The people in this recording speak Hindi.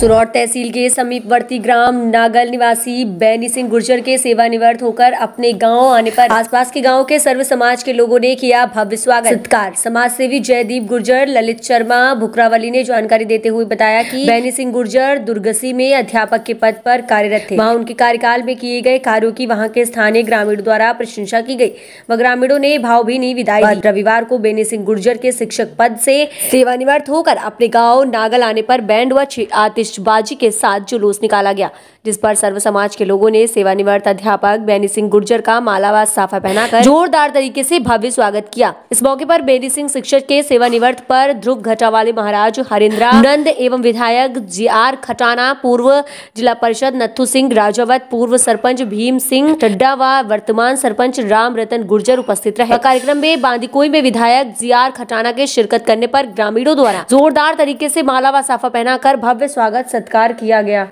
सुरौर तहसील के समीपवर्ती ग्राम नागल निवासी बैनी सिंह गुर्जर के सेवानिवृत्त होकर अपने गांव आने पर आसपास के गांव के सर्व समाज के लोगों ने किया भव्य स्वागत सत्कार समाज सेवी जयदीप गुर्जर ललित शर्मा भुकरावली ने जानकारी देते हुए बताया कि बैनी सिंह गुर्जर दुर्गसी में अध्यापक के पद पर कार्यरत थे वहाँ उनके कार्यकाल में किए गए कार्यो की वहाँ के स्थानीय ग्रामीण द्वारा प्रशंसा की गयी व ग्रामीणों ने भाव भी नहीं विदाई रविवार को बेनी सिंह गुर्जर के शिक्षक पद ऐसी सेवानिवृत्त होकर अपने गाँव नागल आने आरोप बैंड व आतिश आतिशबाजी के साथ जुलूस निकाला गया जिस पर सर्व समाज के लोगों ने सेवानिवृत्त अध्यापक बेनी सिंह गुर्जर का मालावास साफा पहनाकर जोरदार तरीके से भव्य स्वागत किया इस मौके पर बेनी सिंह शिक्षक के सेवानिवृत्त पर ध्रुव घटावाले महाराज हरिंद्रा नंद एवं विधायक जी आर खटाना पूर्व जिला परिषद नथु सिंह राजावत पूर्व सरपंच भीम सिंह टड्डा व वर्तमान सरपंच राम रतन गुर्जर उपस्थित रहे कार्यक्रम में बांदीकोई में विधायक जी आर खटाना के शिरकत करने आरोप ग्रामीणों द्वारा जोरदार तरीके ऐसी मालावा साफा पहना भव्य स्वागत स्वागत सत्कार किया गया